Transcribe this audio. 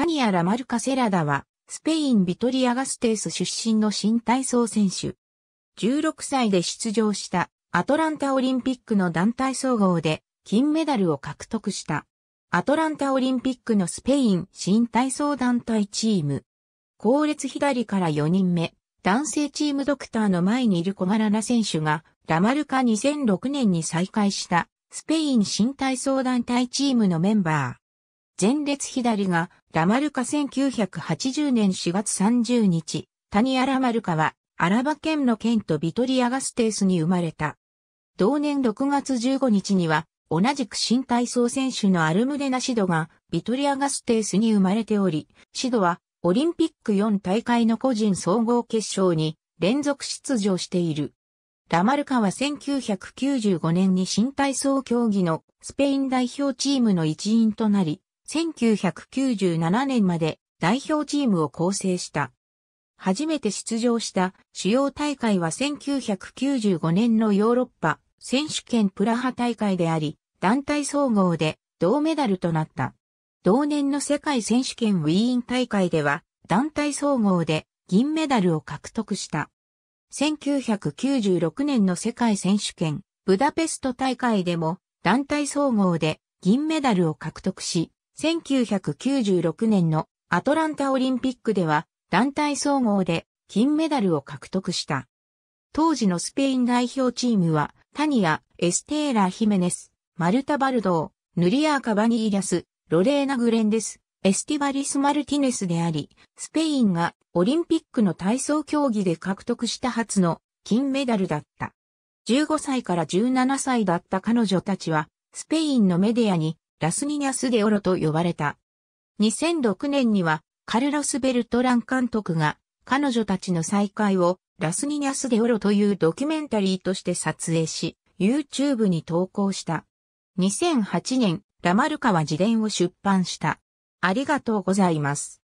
タニア・ラ・マルカセラダは、スペイン・ビトリアガステース出身の新体操選手。16歳で出場したアトランタオリンピックの団体総合で金メダルを獲得した。アトランタオリンピックのスペイン新体操団体チーム。後列左から4人目、男性チームドクターの前にいる小柄な選手が、ラマルカ2006年に再開した、スペイン新体操団体チームのメンバー。前列左が、ラマルカ1980年4月30日、谷アラマルカは、アラバ県の県とビトリアガステースに生まれた。同年6月15日には、同じく新体操選手のアルムレナシドが、ビトリアガステースに生まれており、シドは、オリンピック4大会の個人総合決勝に連続出場している。ラマルカは1995年に新体操競技のスペイン代表チームの一員となり、1997年まで代表チームを構成した。初めて出場した主要大会は1995年のヨーロッパ選手権プラハ大会であり、団体総合で銅メダルとなった。同年の世界選手権ウィーン大会では団体総合で銀メダルを獲得した。1996年の世界選手権ブダペスト大会でも団体総合で銀メダルを獲得し、1996年のアトランタオリンピックでは団体総合で金メダルを獲得した。当時のスペイン代表チームは、タニア、エステーラ・ヒメネス、マルタ・バルドー、ヌリアー・カバニーリャス、ロレーナ・グレンデス、エスティバリス・マルティネスであり、スペインがオリンピックの体操競技で獲得した初の金メダルだった。15歳から17歳だった彼女たちは、スペインのメディアにラスニニャス・デオロと呼ばれた。2006年にはカルロス・ベルトラン監督が彼女たちの再会をラスニニャス・デオロというドキュメンタリーとして撮影し、YouTube に投稿した。2008年、ラマルカは自伝を出版した。ありがとうございます。